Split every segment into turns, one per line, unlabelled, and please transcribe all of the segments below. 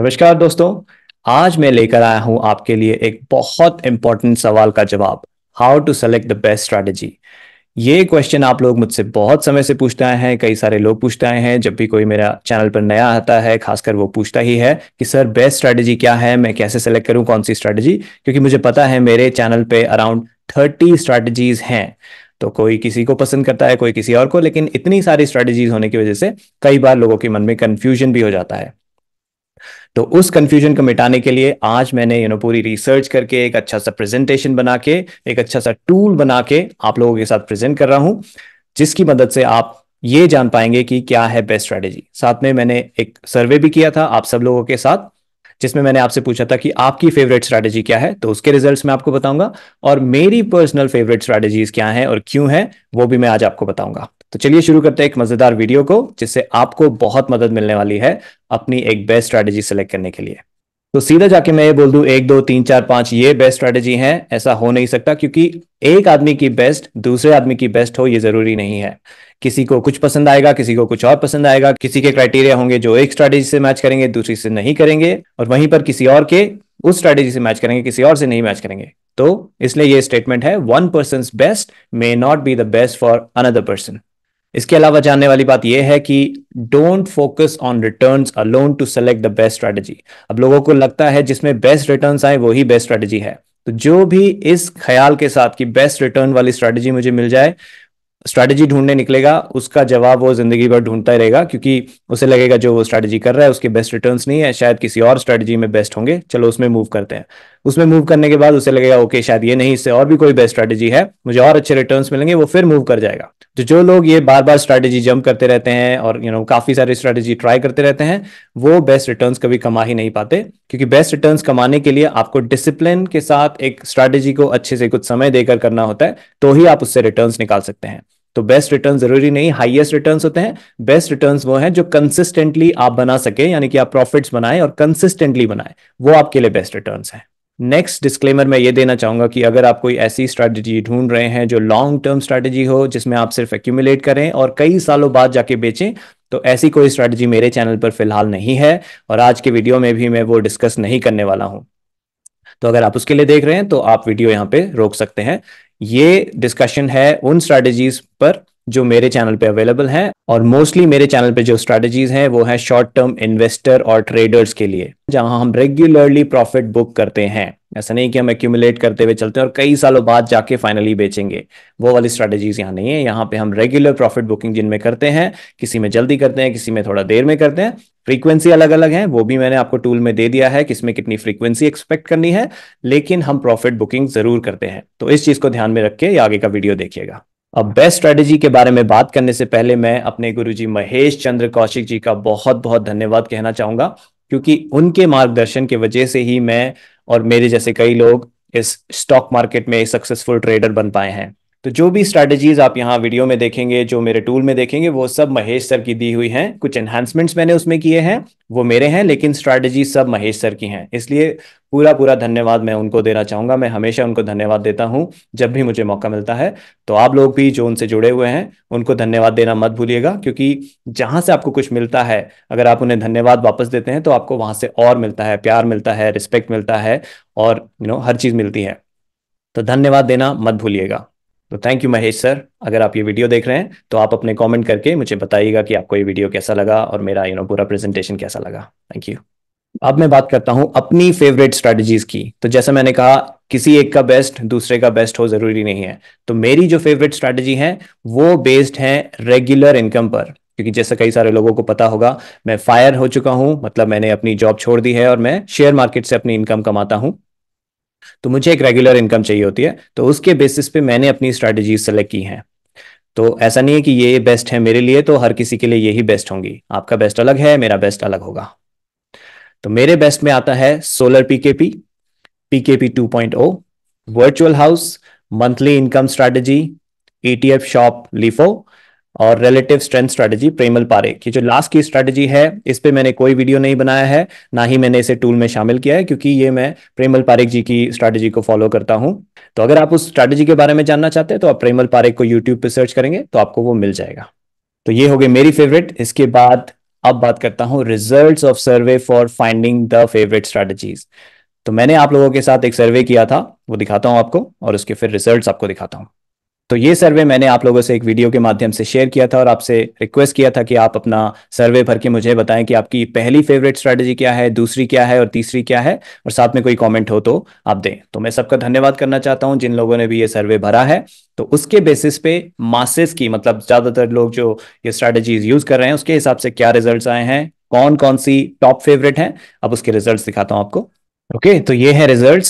नमस्कार दोस्तों आज मैं लेकर आया हूं आपके लिए एक बहुत इंपॉर्टेंट सवाल का जवाब how to select the best strategy ये क्वेश्चन आप लोग मुझसे बहुत समय से पूछते आए हैं कई सारे लोग पूछते आए हैं जब भी कोई मेरा चैनल पर नया आता है खासकर वो पूछता ही है कि सर बेस्ट स्ट्रैटेजी क्या है मैं कैसे सेलेक्ट करूं कौन सी स्ट्रैटेजी क्योंकि मुझे पता है मेरे चैनल पे अराउंड थर्टी स्ट्रैटेजीज हैं तो कोई किसी को पसंद करता है कोई किसी और को लेकिन इतनी सारी स्ट्रैटेजीज होने की वजह से कई बार लोगों के मन में कंफ्यूजन भी हो जाता है तो उस कंफ्यूजन को मिटाने के लिए आज मैंने यू नो पूरी रिसर्च करके एक अच्छा सा प्रेजेंटेशन बना के एक अच्छा सा टूल बना के आप लोगों के साथ प्रेजेंट कर रहा हूं जिसकी मदद से आप ये जान पाएंगे कि क्या है बेस्ट स्ट्रेटेजी साथ में मैंने एक सर्वे भी किया था आप सब लोगों के साथ जिसमें मैंने आपसे पूछा था कि आपकी फेवरेट स्ट्रेटेजी क्या है तो उसके रिजल्ट्स मैं आपको बताऊंगा और मेरी पर्सनल फेवरेट स्ट्रेटेजीज क्या हैं और क्यों है वो भी मैं आज आपको बताऊंगा तो चलिए शुरू करते हैं एक मजेदार वीडियो को जिससे आपको बहुत मदद मिलने वाली है अपनी एक बेस्ट स्ट्रैटेजी सेलेक्ट करने के लिए तो सीधा जाके मैं ये बोल दूं एक दो तीन चार पांच ये बेस्ट स्ट्रैटेजी है ऐसा हो नहीं सकता क्योंकि एक आदमी की बेस्ट दूसरे आदमी की बेस्ट हो ये जरूरी नहीं है किसी को कुछ पसंद आएगा किसी को कुछ और पसंद आएगा किसी के क्राइटेरिया होंगे जो एक स्ट्रैटेजी से मैच करेंगे दूसरी से नहीं करेंगे और वहीं पर किसी और के उस स्ट्रैटेजी से मैच करेंगे किसी और से नहीं मैच करेंगे तो इसलिए ये स्टेटमेंट है one person best may not be the best for another person इसके अलावा जानने वाली बात यह है कि don't focus on return alone to select the best strategy अब लोगों को लगता है जिसमें बेस्ट रिटर्न आए वही बेस्ट स्ट्रेटजी है तो जो भी इस ख्याल के साथ कि बेस्ट रिटर्न वाली स्ट्रेटजी मुझे मिल जाए स्ट्रेटेजी ढूंढने निकलेगा उसका जवाब वो जिंदगी भर ढूंढता ही रहेगा क्योंकि उसे लगेगा जो वो स्ट्रैटेजी कर रहा है उसके बेस्ट रिटर्न्स नहीं है शायद किसी और स्ट्रैटेजी में बेस्ट होंगे चलो उसमें मूव करते हैं उसमें मूव करने के बाद उसे लगेगा ओके शायद ये नहीं इससे और भी कोई बेस्ट स्ट्रेटेजी है मुझे और अच्छे रिटर्न मिलेंगे वो फिर मूव कर जाएगा तो जो लोग ये बार बार स्ट्रैटेजी जंप करते रहते हैं और यू नो काफी सारी स्ट्रैटेजी ट्राई करते रहते हैं वो बेस्ट रिटर्न कभी कमा ही नहीं पाते क्योंकि बेस्ट रिटर्न कमाने के लिए आपको डिसिप्लिन के साथ एक स्ट्रैटेजी को अच्छे से कुछ समय देकर करना होता है तो ही आप उससे रिटर्न निकाल सकते हैं तो बेस्ट रिटर्न जरूरी नहीं हाईएस्ट रिटर्न होते हैं बेस्ट रिटर्न वो हैं जो कंसिस्टेंटली आप बना सके यानी कि आप प्रॉफिट्स बनाए और कंसिस्टेंटली बनाए वो आपके लिए बेस्ट रिटर्न है नेक्स्ट डिस्क्लेमर मैं ये देना चाहूंगा कि अगर आप कोई ऐसी स्ट्रैटेजी ढूंढ रहे हैं जो लॉन्ग टर्म स्ट्रैटेजी हो जिसमें आप सिर्फ एक्यूमुलेट करें और कई सालों बाद जाके बेचें तो ऐसी कोई स्ट्रेटजी मेरे चैनल पर फिलहाल नहीं है और आज के वीडियो में भी मैं वो डिस्कस नहीं करने वाला हूं तो अगर आप उसके लिए देख रहे हैं तो आप वीडियो यहां पे रोक सकते हैं ये डिस्कशन है उन स्ट्रैटेजीज पर जो मेरे चैनल पे अवेलेबल हैं और मोस्टली मेरे चैनल पे जो स्ट्रेटजीज हैं वो है शॉर्ट टर्म इन्वेस्टर और ट्रेडर्स के लिए जहां हम रेगुलरली प्रॉफिट बुक करते हैं ऐसा नहीं कि हम एक्यूमुलेट करते हुए चलते हैं और कई सालों बाद जाके फाइनली बेचेंगे वो वाली स्ट्रेटेजीज यहाँ नहीं है यहाँ पे हम रेगुलर प्रॉफिट बुकिंग जिनमें करते हैं किसी में जल्दी करते हैं किसी में थोड़ा देर में करते हैं फ्रीक्वेंसी अलग अलग है वो भी मैंने आपको टूल में दे दिया है किसमें कितनी फ्रीक्वेंसी एक्सपेक्ट करनी है लेकिन हम प्रॉफिट बुकिंग जरूर करते हैं तो इस चीज को ध्यान में रख के आगे का वीडियो देखिएगा अब बेस्ट स्ट्रेटेजी के बारे में बात करने से पहले मैं अपने गुरुजी महेश चंद्र कौशिक जी का बहुत बहुत धन्यवाद कहना चाहूंगा क्योंकि उनके मार्गदर्शन की वजह से ही मैं और मेरे जैसे कई लोग इस स्टॉक मार्केट में सक्सेसफुल ट्रेडर बन पाए हैं तो जो भी स्ट्रैटेजीज आप यहाँ वीडियो में देखेंगे जो मेरे टूल में देखेंगे वो सब महेश सर की दी हुई हैं कुछ एनहांसमेंट्स मैंने उसमें किए हैं वो मेरे हैं लेकिन स्ट्रैटेजी सब महेश सर की हैं इसलिए पूरा पूरा धन्यवाद मैं उनको देना चाहूंगा मैं हमेशा उनको धन्यवाद देता हूँ जब भी मुझे मौका मिलता है तो आप लोग भी जो उनसे जुड़े हुए हैं उनको धन्यवाद देना मत भूलिएगा क्योंकि जहां से आपको कुछ मिलता है अगर आप उन्हें धन्यवाद वापस देते हैं तो आपको वहां से और मिलता है प्यार मिलता है रिस्पेक्ट मिलता है और यू नो हर चीज मिलती है तो धन्यवाद देना मत भूलिएगा तो थैंक यू महेश सर अगर आप ये वीडियो देख रहे हैं तो आप अपने कमेंट करके मुझे बताइएगा कि आपको ये वीडियो कैसा लगा और मेरा यू नो पूरा प्रेजेंटेशन कैसा लगा थैंक यू अब मैं बात करता हूं अपनी फेवरेट स्ट्रेटजीज की तो जैसा मैंने कहा किसी एक का बेस्ट दूसरे का बेस्ट हो जरूरी नहीं है तो मेरी जो फेवरेट स्ट्रैटेजी है वो बेस्ड है रेगुलर इनकम पर क्योंकि जैसा कई सारे लोगों को पता होगा मैं फायर हो चुका हूं मतलब मैंने अपनी जॉब छोड़ दी है और मैं शेयर मार्केट से अपनी इनकम कमाता हूं तो मुझे एक रेगुलर इनकम चाहिए होती है तो उसके बेसिस पे मैंने अपनी स्ट्रेटेजी सेलेक्ट की है तो ऐसा नहीं है कि ये बेस्ट है मेरे लिए तो हर किसी के लिए यही बेस्ट होंगी आपका बेस्ट अलग है मेरा बेस्ट अलग होगा तो मेरे बेस्ट में आता है solar PKP PKP 2.0 virtual house monthly income strategy ETF shop LIFO और relative strength strategy Premal Pare की जो लास्ट की स्ट्रेटजी है इस पर मैंने कोई वीडियो नहीं बनाया है ना ही मैंने इसे टूल में शामिल किया है क्योंकि ये मैं प्रेमल पारेख जी की स्ट्रेटजी को फॉलो करता हूं तो अगर आप उस स्ट्रेटजी के बारे में जानना चाहते हैं तो आप प्रेमल पारे को यूट्यूब पर सर्च करेंगे तो आपको वो मिल जाएगा तो ये हो गई मेरी फेवरेट इसके बाद अब बात करता हूँ result of survey for finding the favourite strategies तो मैंने आप लोगों के साथ एक सर्वे किया था वो दिखाता हूं आपको और उसके फिर रिजल्ट आपको दिखाता हूँ तो ये सर्वे मैंने आप लोगों से एक वीडियो के माध्यम से शेयर किया था और आपसे रिक्वेस्ट किया था कि आप अपना सर्वे भर के मुझे बताएं कि आपकी पहली फेवरेट स्ट्रैटेजी क्या है दूसरी क्या है और तीसरी क्या है और साथ में कोई कमेंट हो तो आप दें तो मैं सबका धन्यवाद करना चाहता हूं जिन लोगों ने भी ये सर्वे भरा है तो उसके बेसिस पे मासेस की मतलब ज्यादातर लोग जो ये स्ट्रैटेजीज यूज कर रहे हैं उसके हिसाब से क्या रिजल्ट आए हैं कौन कौन सी टॉप फेवरेट है अब उसके रिजल्ट दिखाता हूं आपको ओके तो ये है रिजल्ट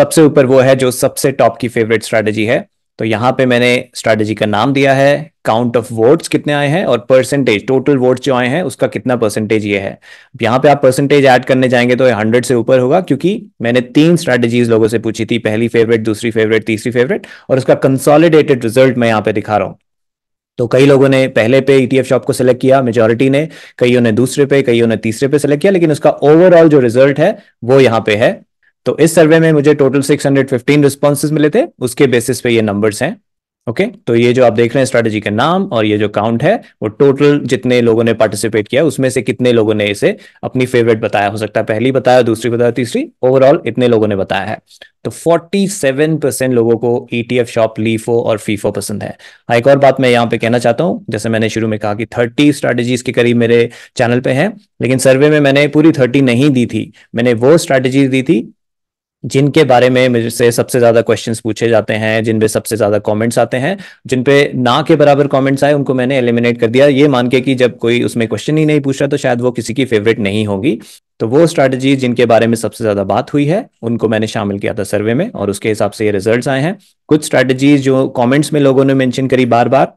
सबसे ऊपर वो है जो सबसे टॉप की फेवरेट स्ट्रैटेजी है तो यहां पे मैंने स्ट्रैटेजी का नाम दिया है काउंट ऑफ वोट्स कितने आए हैं और परसेंटेज टोटल वोट्स जो आए हैं उसका कितना परसेंटेज ये है यहां पे आप परसेंटेज ऐड करने जाएंगे तो हंड्रेड से ऊपर होगा क्योंकि मैंने तीन स्ट्रैटेजीज लोगों से पूछी थी पहली फेवरेट दूसरी फेवरेट तीसरी फेवरेट और उसका कंसोलिडेटेड रिजल्ट मैं यहां पर दिखा रहा हूं तो कई लोगों ने पहले पे ईटीएफ e शॉप को सिलेक्ट किया मेजोरिटी ने कईयों ने दूसरे पे कईयों ने तीसरे पे सिलेक्ट किया लेकिन उसका ओवरऑल जो रिजल्ट है वो यहाँ पे है तो इस सर्वे में मुझे टोटल 615 हंड्रेड मिले थे उसके बेसिस पे ये नंबर्स हैं ओके तो ये जो आप देख रहे हैं स्ट्रेटेजी का नाम और ये जो काउंट है वो टोटल जितने लोगों ने पार्टिसिपेट किया उसमें से कितने लोगों ने इसे अपनी फेवरेट बताया हो सकता है पहली बताया दूसरी बताया तीसरी ओवरऑल इतने लोगों ने बताया है तो 47 परसेंट लोगों को ईटीएफ शॉप लीफो और फीफो e पसंद है हाँ, एक और बात मैं यहाँ पे कहना चाहता हूँ जैसे मैंने शुरू में कहा कि 30 स्ट्रेटेजीज के करीब मेरे चैनल पे हैं लेकिन सर्वे में मैंने पूरी 30 नहीं दी थी मैंने वो स्ट्रेटेजीज दी थी जिनके बारे में मुझसे सबसे ज्यादा क्वेश्चंस पूछे जाते हैं जिन पे सबसे ज्यादा कमेंट्स आते हैं जिन पे ना के बराबर कमेंट्स आए उनको मैंने एलिमिनेट कर दिया ये मान के कि जब कोई उसमें क्वेश्चन ही नहीं पूछ रहा तो शायद वो किसी की फेवरेट नहीं होगी तो वो स्ट्रैटेजी जिनके बारे में सबसे ज्यादा बात हुई है उनको मैंने शामिल किया था सर्वे में और उसके हिसाब से ये रिजल्ट आए हैं कुछ स्ट्रैटेजीज जो कॉमेंट्स में लोगों ने मैंशन करी बार बार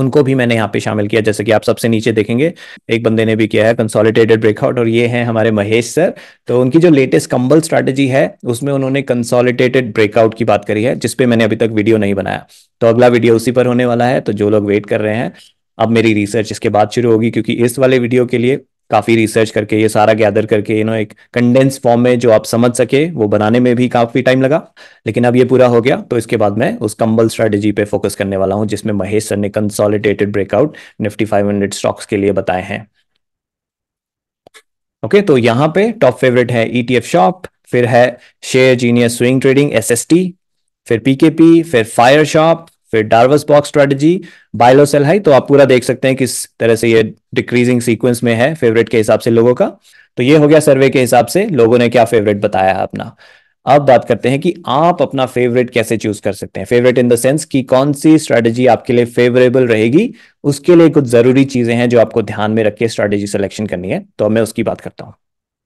उनको भी मैंने यहाँ पे शामिल किया जैसे कि आप सबसे नीचे देखेंगे एक बंदे ने भी किया है कंसोलिडेटेड ब्रेकआउट और ये हैं हमारे महेश सर तो उनकी जो लेटेस्ट कंबल स्ट्रेटेजी है उसमें उन्होंने कंसोलिडेटेड ब्रेकआउट की बात करी है जिसपे मैंने अभी तक वीडियो नहीं बनाया तो अगला वीडियो उसी पर होने वाला है तो जो लोग वेट कर रहे हैं अब मेरी रिसर्च इसके बाद शुरू होगी क्योंकि इस वाले वीडियो के लिए काफ़ी रिसर्च करके ये सारा गैदर करके यू नो एक कंडेंस फॉर्म में जो आप समझ सके वो बनाने में भी काफ़ी टाइम लगा लेकिन अब ये पूरा हो गया तो इसके बाद मैं उस कंबल स्ट्रेटेजी पे फोकस करने वाला हूं जिसमें महेश सर ने कंसोलिडेटेड ब्रेकआउट निफ्टी 500 स्टॉक्स के लिए बताए हैं ओके तो यहाँ पे टॉप फेवरेट है ई e शॉप फिर है शेयर जीनियस स्विंग ट्रेडिंग एस फिर पीकेपी फिर फायर शॉप फिर Darvas box strategy buy low sell high तो आप पूरा देख सकते हैं किस तरह से ये डिक्रीजिंग सीक्वेंस में है फेवरेट के हिसाब से लोगों का तो ये हो गया सर्वे के हिसाब से लोगों ने क्या फेवरेट बताया अपना अब बात करते हैं कि आप अपना फेवरेट कैसे चूज कर सकते हैं फेवरेट इन द सेंस कि कौन सी स्ट्रेटजी आपके लिए फेवरेबल रहेगी उसके लिए कुछ जरूरी चीजें हैं जो आपको ध्यान में रख के स्ट्रेटेजी सिलेक्शन करनी है तो मैं उसकी बात करता हूँ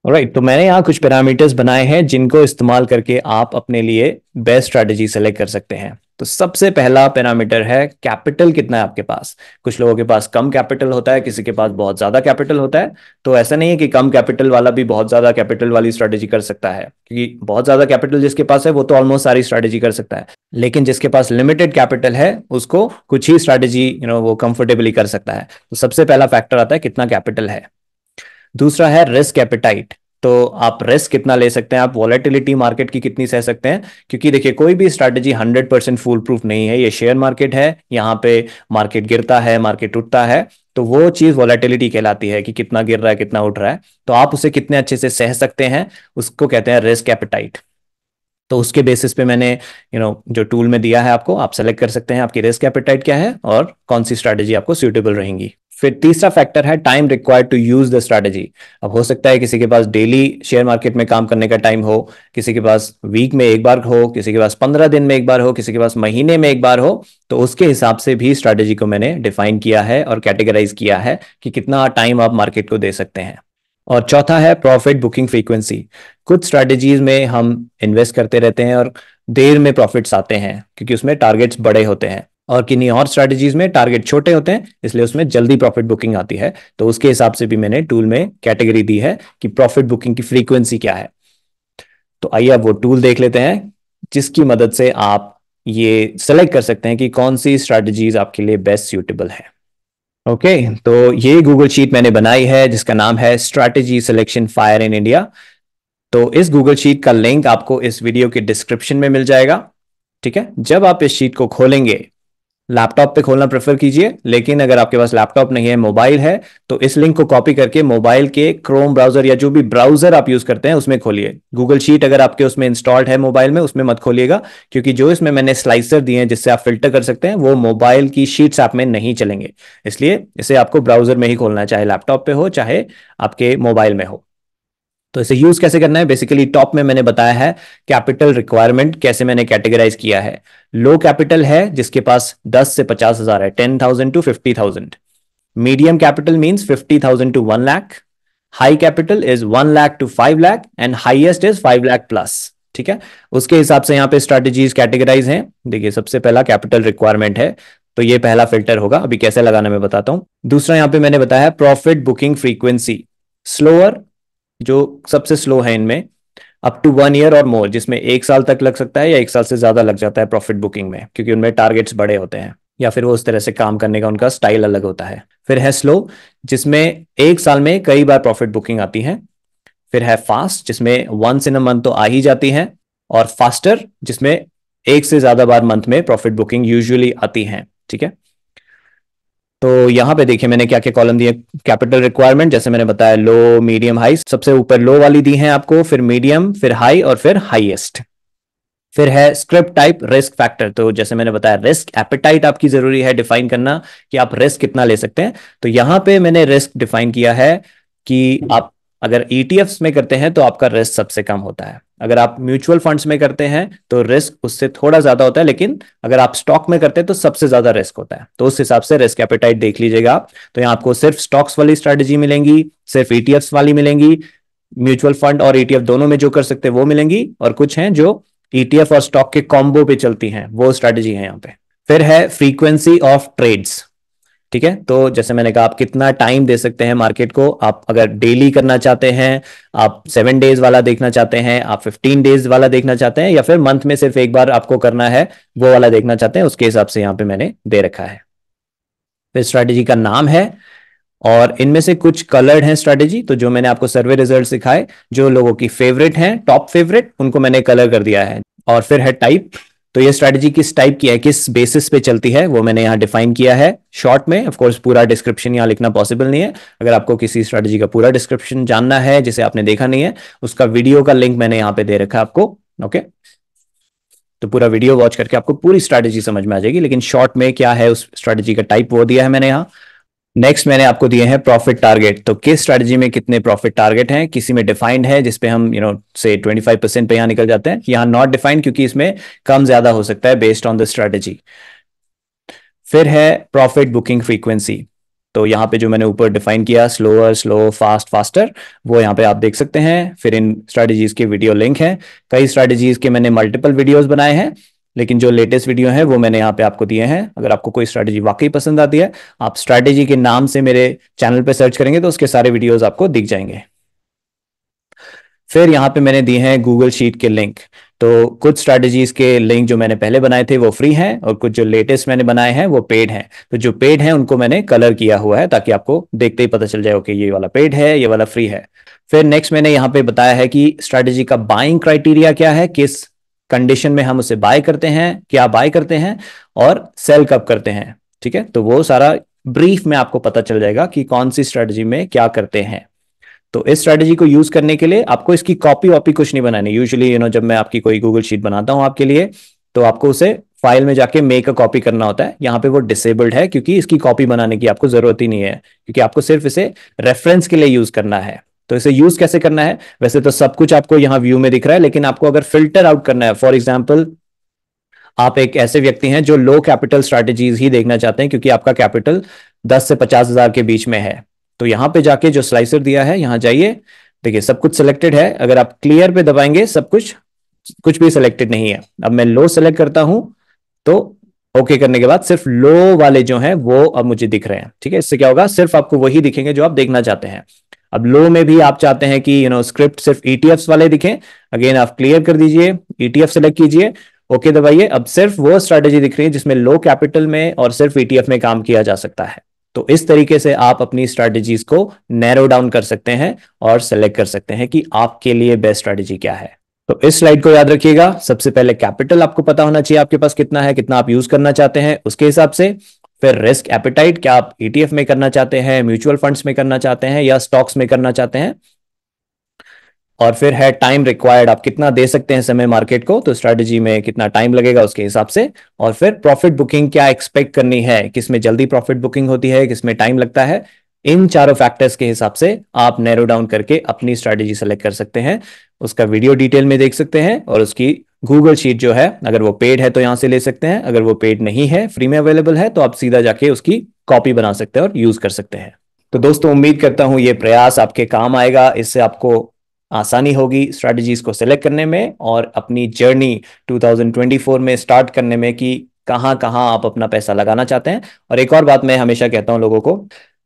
राइट right, तो मैंने यहाँ कुछ पैरामीटर्स बनाए हैं जिनको इस्तेमाल करके आप अपने लिए बेस्ट स्ट्रैटेजी सेलेक्ट कर सकते हैं तो सबसे पहला पैरामीटर है कैपिटल कितना है आपके पास कुछ लोगों के पास कम कैपिटल होता है किसी के पास बहुत ज्यादा कैपिटल होता है तो ऐसा नहीं है कि कम कैपिटल वाला भी बहुत ज्यादा कैपिटल वाली स्ट्रेटेजी कर सकता है क्योंकि बहुत ज्यादा कैपिटल जिसके पास है वो तो ऑलमोस्ट सारी स्ट्रेटेजी कर सकता है लेकिन जिसके पास लिमिटेड कैपिटल है उसको कुछ ही स्ट्रेटेजी यू नो वो कंफर्टेबली कर सकता है तो सबसे पहला फैक्टर आता है कितना कैपिटल है दूसरा है रिस्क कैपिटाइट तो आप रिस्क कितना ले सकते हैं आप वॉलेटिलिटी मार्केट की कितनी सह सकते हैं क्योंकि देखिए कोई भी strategy hundred percent foolproof नहीं है ये शेयर मार्केट है यहाँ पे मार्केट गिरता है मार्केट उठता है तो वो चीज वॉलेटिलिटी कहलाती है कि कितना गिर रहा है कितना उठ रहा है तो आप उसे कितने अच्छे से सह सकते हैं उसको कहते हैं रिस्क एपिटाइट तो उसके बेसिस पे मैंने यू you नो know, जो टूल में दिया है आपको आप सेलेक्ट कर सकते हैं आपकी रिस्क एपिटाइट क्या है और कौन सी स्ट्रेटेजी आपको सुटेबल रहेंगी फिर तीसरा फैक्टर है time required to use the strategy अब हो सकता है किसी के पास डेली शेयर मार्केट में काम करने का टाइम हो किसी के पास वीक में एक बार हो किसी के पास पंद्रह दिन में एक बार हो किसी के पास महीने में एक बार हो तो उसके हिसाब से भी स्ट्रेटजी को मैंने डिफाइन किया है और कैटेगराइज किया है कि कितना टाइम आप मार्केट को दे सकते हैं और चौथा है प्रॉफिट बुकिंग फ्रीक्वेंसी कुछ स्ट्रैटेजीज में हम इन्वेस्ट करते रहते हैं और देर में प्रॉफिट्स आते हैं क्योंकि उसमें टारगेट्स बड़े होते हैं और किन्हीं और स्ट्रेटेजीज में टारगेट छोटे होते हैं इसलिए उसमें जल्दी प्रॉफिट बुकिंग आती है तो उसके हिसाब से भी मैंने टूल में कैटेगरी दी है कि प्रॉफिट बुकिंग की फ्रीक्वेंसी क्या है तो आइए अब वो टूल देख लेते हैं जिसकी मदद से आप ये सेलेक्ट कर सकते हैं कि कौन सी स्ट्रेटेजीज आपके लिए बेस्ट सूटेबल है ओके okay, तो ये गूगल शीट मैंने बनाई है जिसका नाम है strategy selection fire in India तो इस गूगल शीट का लिंक आपको इस वीडियो के डिस्क्रिप्शन में मिल जाएगा ठीक है जब आप इस शीट को खोलेंगे लैपटॉप पे खोलना प्रेफर कीजिए लेकिन अगर आपके पास लैपटॉप नहीं है मोबाइल है तो इस लिंक को कॉपी करके मोबाइल के क्रोम ब्राउजर या जो भी ब्राउजर आप यूज करते हैं उसमें खोलिए गूगल शीट अगर आपके उसमें इंस्टॉल्ड है मोबाइल में उसमें मत खोलिएगा क्योंकि जो इसमें मैंने स्लाइसर दिए हैं जिससे आप फिल्टर कर सकते हैं वो मोबाइल की शीट्स ऐप में नहीं चलेंगे इसलिए इसे आपको ब्राउजर में ही खोलना है चाहे लैपटॉप पे हो चाहे आपके मोबाइल में हो तो इसे यूज कैसे करना है बेसिकली टॉप में मैंने बताया है कैपिटल रिक्वायरमेंट कैसे मैंने कैटेगराइज किया है लो कैपिटल है जिसके पास दस से पचास हजार है ten thousand to fifty thousand medium capital mean fifty thousand to one lakh high capital is one lakh to five lakh and highest is five lakh plus ठीक है उसके हिसाब से यहाँ पे स्ट्रेटेजीज कैटेगराइज है देखिए सबसे पहला कैपिटल रिक्वायरमेंट है तो ये पहला फिल्टर होगा अभी कैसे लगाना मैं बताता हूँ दूसरा यहाँ पे मैंने बताया प्रॉफिट बुकिंग फ्रीक्वेंसी स्लोअर जो सबसे स्लो है इनमें अप टू वन ईयर और मोर जिसमें एक साल तक लग सकता है या एक साल से ज्यादा लग जाता है प्रॉफिट बुकिंग में क्योंकि उनमें टारगेट्स बड़े होते हैं या फिर वो उस तरह से काम करने का उनका स्टाइल अलग होता है फिर है स्लो जिसमें एक साल में कई बार प्रॉफिट बुकिंग आती है फिर है फास्ट जिसमें वंस इन अ मंथ तो आ ही जाती है और फास्टर जिसमें एक से ज्यादा बार मंथ में प्रॉफिट बुकिंग यूजुअली आती है ठीक है तो यहाँ पे देखिए मैंने क्या क्या कॉलम दिए कैपिटल रिक्वायरमेंट जैसे मैंने बताया लो मीडियम हाई सबसे ऊपर लो वाली दी है आपको फिर मीडियम फिर हाई और फिर हाइएस्ट फिर है स्क्रिप्ट टाइप रिस्क फैक्टर तो जैसे मैंने बताया रिस्क एपेटाइट आपकी जरूरी है डिफाइन करना कि आप रिस्क कितना ले सकते हैं तो यहां पे मैंने रिस्क डिफाइन किया है कि आप अगर ईटीएफ e में करते हैं तो आपका रिस्क सबसे कम होता है अगर आप म्यूचुअल फंड्स में करते हैं तो रिस्क उससे थोड़ा ज्यादा होता है लेकिन अगर आप स्टॉक में करते हैं तो सबसे ज्यादा रिस्क होता है तो उस हिसाब से रिस्क एपेटाइट देख लीजिएगा तो यहाँ आपको सिर्फ स्टॉक्स वाली स्ट्रेटेजी मिलेंगी सिर्फ ईटीएफ e वाली मिलेंगी म्यूचुअल फंड और ईटीएफ e दोनों में जो कर सकते हैं वो मिलेंगी और कुछ है जो ईटीएफ और स्टॉक के कॉम्बो पे चलती है वो स्ट्रेटेजी है यहाँ पे फिर है फ्रीक्वेंसी ऑफ ट्रेड्स ठीक है तो जैसे मैंने कहा आप कितना टाइम दे सकते हैं मार्केट को आप अगर डेली करना चाहते हैं आप सेवन डेज वाला देखना चाहते हैं आप फिफ्टीन डेज वाला देखना चाहते हैं या फिर मंथ में सिर्फ एक बार आपको करना है वो वाला देखना चाहते हैं उसके हिसाब से यहाँ पे मैंने दे रखा है फिर स्ट्रैटेजी का नाम है और इनमें से कुछ कलर्ड हैं स्ट्रेटेजी तो जो मैंने आपको सर्वे रिजल्ट सिखाए जो लोगों की फेवरेट हैं टॉप फेवरेट उनको मैंने कलर कर दिया है और फिर है टाइप तो ये स्ट्रैटेजी किस टाइप की है किस बेसिस पे चलती है वो मैंने यहाँ डिफाइन किया है शॉर्ट में ऑफ कोर्स पूरा डिस्क्रिप्शन यहाँ लिखना पॉसिबल नहीं है अगर आपको किसी स्ट्रेटजी का पूरा डिस्क्रिप्शन जानना है जिसे आपने देखा नहीं है उसका वीडियो का लिंक मैंने यहाँ पे दे रखा है आपको ओके तो पूरा वीडियो वॉच करके आपको पूरी स्ट्रेटेजी समझ में आ जाएगी लेकिन शॉर्ट में क्या है उस स्ट्रेटेजी का टाइप वो दिया है मैंने यहाँ नेक्स्ट मैंने आपको दिए हैं प्रॉफिट टारगेट तो किस स्ट्रेटजी में कितने प्रॉफिट टारगेट हैं किसी में डिफाइंड है जिसपे हम यू नो से 25 परसेंट पे यहां निकल जाते हैं यहां नॉट डिफाइंड क्योंकि इसमें कम ज्यादा हो सकता है बेस्ड ऑन द स्ट्रेटजी फिर है प्रॉफिट बुकिंग फ्रीक्वेंसी तो यहाँ पे जो मैंने ऊपर डिफाइन किया स्लोअर स्लो फास्ट फास्टर वो यहाँ पे आप देख सकते हैं फिर इन स्ट्रेटजीज के वीडियो लिंक हैं कई स्ट्रेटजीज के मैंने मल्टीपल वीडियोस बनाए हैं लेकिन जो लेटेस्ट वीडियो है वो मैंने यहाँ पे आपको दिए हैं अगर आपको कोई स्ट्रैटेजी वाकई पसंद आती है आप स्ट्रैटेजी के नाम से मेरे चैनल पे सर्च करेंगे तो उसके सारे वीडियोस आपको दिख जाएंगे फिर यहाँ पे मैंने दिए हैं गूगल शीट के लिंक तो कुछ स्ट्रैटेजीज के लिंक जो मैंने पहले बनाए थे वो फ्री हैं और कुछ जो लेटेस्ट मैंने बनाए हैं वो पेड हैं तो जो पेड हैं उनको मैंने कलर किया हुआ है ताकि आपको देखते ही पता चल जाए ओके ये वाला पेड है ये वाला फ्री है फिर नेक्स्ट मैंने यहाँ पे बताया है कि स्ट्रैटेजी का बाइंग क्राइटेरिया क्या है किस कंडीशन में हम उसे बाय करते हैं क्या बाय करते हैं और सेल कब करते हैं ठीक है तो वो सारा ब्रीफ में आपको पता चल जाएगा कि कौन सी स्ट्रेटजी में क्या करते हैं तो इस स्ट्रेटजी को यूज करने के लिए आपको इसकी कॉपी वॉपी कुछ नहीं बनानी यूजली यू नो जब मैं आपकी कोई गूगल शीट बनाता हूं आपके लिए तो आपको उसे फाइल में जाके मेक अ कॉपी करना होता है यहाँ पे वो डिसेबल्ड है क्योंकि इसकी कॉपी बनाने की आपको जरूरत ही नहीं है क्योंकि आपको सिर्फ इसे रेफरेंस के लिए यूज करना है तो इसे यूज कैसे करना है वैसे तो सब कुछ आपको यहां व्यू में दिख रहा है लेकिन आपको अगर फिल्टर आउट करना है फॉर एग्जाम्पल आप एक ऐसे व्यक्ति हैं जो लो कैपिटल स्ट्रेटेजीज ही देखना चाहते हैं क्योंकि आपका कैपिटल दस से पचास हजार के बीच में है तो यहां पे जाके जो स्लाइसर दिया है यहां जाइए देखिए सब कुछ सिलेक्टेड है अगर आप क्लियर पे दबाएंगे सब कुछ कुछ भी सिलेक्टेड नहीं है अब मैं लो सेलेक्ट करता हूं तो ओके करने के बाद सिर्फ लो वाले जो हैं वो अब मुझे दिख रहे हैं ठीक है इससे क्या होगा सिर्फ आपको वही दिखेंगे जो आप देखना चाहते हैं अब लो में भी आप चाहते हैं कि यू नो स्क्रिप्ट सिर्फ ईटीएफ e वाले दिखें अगेन आप क्लियर कर दीजिए ईटीएफ e सेलेक्ट कीजिए ओके दबाइए तो अब सिर्फ वो स्ट्रैटेजी दिख रही है जिसमें लो कैपिटल में और सिर्फ ईटीएफ e में काम किया जा सकता है तो इस तरीके से आप अपनी स्ट्रैटेजीज को नैरो डाउन कर सकते हैं और सेलेक्ट कर सकते हैं कि आपके लिए बेस्ट स्ट्रैटेजी क्या है तो इस स्लाइड को याद रखिएगा सबसे पहले कैपिटल आपको पता होना चाहिए आपके पास कितना है कितना आप यूज करना चाहते हैं उसके हिसाब से फिर रिस्क एपिटाइट क्या आप ईटीएफ e में करना चाहते हैं म्यूचुअल फंड्स में करना चाहते हैं या स्टॉक्स में करना चाहते हैं और फिर है टाइम रिक्वायर्ड आप कितना दे सकते हैं समय मार्केट को तो स्ट्रेटजी में कितना टाइम लगेगा उसके हिसाब से और फिर प्रॉफिट बुकिंग क्या एक्सपेक्ट करनी है किसमें जल्दी प्रॉफिट बुकिंग होती है किसमें टाइम लगता है इन चारों फैक्टर्स के हिसाब से आप नैरो डाउन करके अपनी स्ट्रेटजी सेलेक्ट कर सकते हैं उसका वीडियो डिटेल में देख सकते हैं और उसकी गूगल शीट जो है अगर वो पेड है तो यहाँ से ले सकते हैं अगर वो पेड नहीं है फ्री में अवेलेबल है तो आप सीधा जाके उसकी कॉपी बना सकते हैं और यूज कर सकते हैं तो दोस्तों उम्मीद करता हूं ये प्रयास आपके काम आएगा इससे आपको आसानी होगी स्ट्रैटेजीज को सिलेक्ट करने में और अपनी जर्नी 2024 में स्टार्ट करने में कि कहाँ कहाँ आप अपना पैसा लगाना चाहते हैं और एक और बात मैं हमेशा कहता हूं लोगों को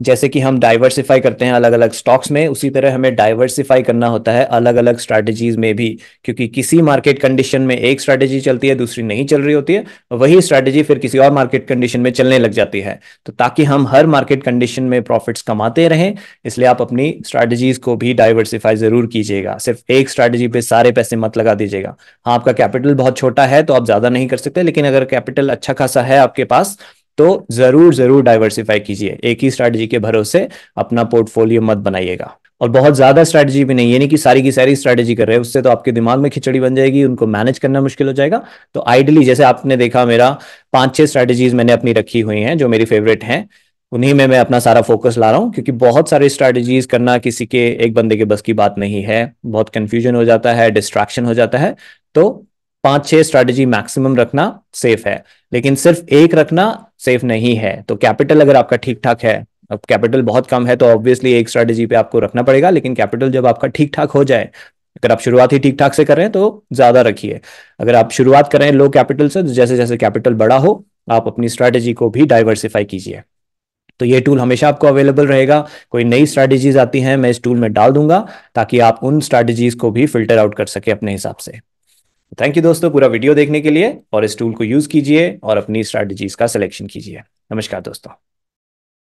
जैसे कि हम डाइवर्सिफाई करते हैं अलग अलग स्टॉक्स में उसी तरह हमें डाइवर्सिफाई करना होता है अलग अलग स्ट्रैटेजीज में भी क्योंकि किसी मार्केट कंडीशन में एक स्ट्रैटेजी चलती है दूसरी नहीं चल रही होती है वही स्ट्रैटेजी फिर किसी और मार्केट कंडीशन में चलने लग जाती है तो ताकि हम हर मार्केट कंडीशन में प्रॉफिट्स कमाते रहें इसलिए आप अपनी स्ट्रैटेजीज को भी डाइवर्सिफाई जरूर कीजिएगा सिर्फ एक स्ट्रैटेजी पे सारे पैसे मत लगा दीजिएगा हाँ आपका कैपिटल बहुत छोटा है तो आप ज्यादा नहीं कर सकते लेकिन अगर कैपिटल अच्छा खासा है आपके पास तो जरूर जरूर डाइवर्सिफाई कीजिए एक ही स्ट्रैटेजी के भरोसे अपना पोर्टफोलियो मत बनाइएगा और बहुत ज्यादा स्ट्रैटेजी भी नहीं है नहीं कि सारी की सारी स्ट्रैटेजी कर रहे हैं उससे तो आपके दिमाग में खिचड़ी बन जाएगी उनको मैनेज करना मुश्किल हो जाएगा तो आइडली जैसे आपने देखा मेरा पांच छह स्ट्रैटेजीज मैंने अपनी रखी हुई हैं जो मेरी फेवरेट हैं उन्हीं में मैं अपना सारा फोकस ला रहा हूँ क्योंकि बहुत सारे स्ट्रैटेजीज करना किसी के एक बंदे के बस की बात नहीं है बहुत कंफ्यूजन हो जाता है डिस्ट्रैक्शन हो जाता है तो पांच छह स्ट्रैटेजी मैक्सिमम रखना सेफ है लेकिन सिर्फ एक रखना सेफ नहीं है तो कैपिटल अगर आपका ठीक ठाक है अब कैपिटल बहुत कम है तो ऑब्वियसली एक स्ट्रेटेजी पे आपको रखना पड़ेगा लेकिन कैपिटल जब आपका ठीक ठाक हो जाए अगर आप शुरुआत ही ठीक ठाक से कर रहे हैं तो ज्यादा रखिए अगर आप शुरुआत करें लो कैपिटल से तो जैसे जैसे कैपिटल बड़ा हो आप अपनी स्ट्रैटेजी को भी डाइवर्सिफाई कीजिए तो ये टूल हमेशा आपको अवेलेबल रहेगा कोई नई स्ट्रेटेजीज आती हैं मैं इस टूल में डाल दूंगा ताकि आप उन स्ट्रेटेजीज को भी फिल्टर आउट कर सके अपने हिसाब से थैंक यू दोस्तों पूरा वीडियो देखने के लिए और इस टूल को यूज कीजिए और अपनी स्ट्रैटेजीज का सिलेक्शन कीजिए नमस्कार दोस्तों